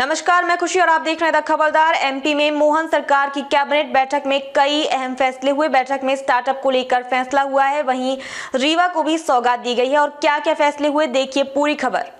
नमस्कार मैं खुशी और आप देख रहे हैं खबरदार एमपी में मोहन सरकार की कैबिनेट बैठक में कई अहम फैसले हुए बैठक में स्टार्टअप को लेकर फैसला हुआ है वहीं रीवा को भी सौगात दी गई है और क्या क्या फैसले हुए देखिए पूरी खबर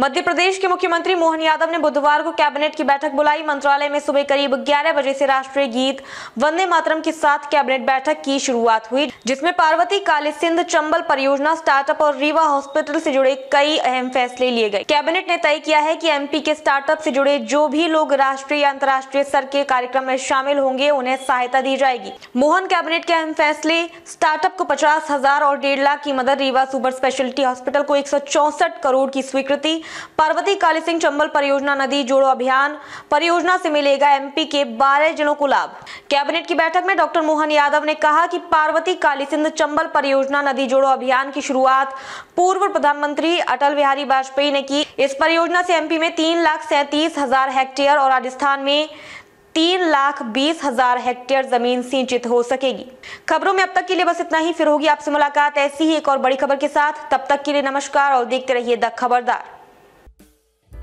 मध्य प्रदेश के मुख्यमंत्री मोहन यादव ने बुधवार को कैबिनेट की बैठक बुलाई मंत्रालय में सुबह करीब 11 बजे से राष्ट्रीय गीत वंदे मातरम के साथ कैबिनेट बैठक की शुरुआत हुई जिसमें पार्वती काली सिंध चंबल परियोजना स्टार्टअप और रीवा हॉस्पिटल से जुड़े कई अहम फैसले लिए गए कैबिनेट ने तय किया है की एम के स्टार्टअप से जुड़े जो भी लोग राष्ट्रीय या अंतर्राष्ट्रीय स्तर के कार्यक्रम में शामिल होंगे उन्हें सहायता दी जाएगी मोहन कैबिनेट के अहम फैसले स्टार्टअप को पचास हजार और डेढ़ लाख की मदद रीवा सुपर स्पेशलिटी हॉस्पिटल को एक करोड़ की स्वीकृति पार्वती काली सिंह चंबल परियोजना नदी जोड़ो अभियान परियोजना से मिलेगा एमपी के बारह जिलों को लाभ कैबिनेट की बैठक में डॉक्टर मोहन यादव ने कहा कि पार्वती काली सिंह चंबल परियोजना नदी जोड़ो अभियान की शुरुआत पूर्व प्रधानमंत्री अटल बिहारी वाजपेयी ने की इस परियोजना से एमपी में तीन लाख सैंतीस हजार हेक्टेयर और राजस्थान में तीन लाख बीस हजार हेक्टेयर जमीन सिंचित हो सकेगी खबरों में अब तक के लिए बस इतना ही फिर होगी आपसे मुलाकात ऐसी ही एक और बड़ी खबर के साथ तब तक के लिए नमस्कार और देखते रहिए द खबरदार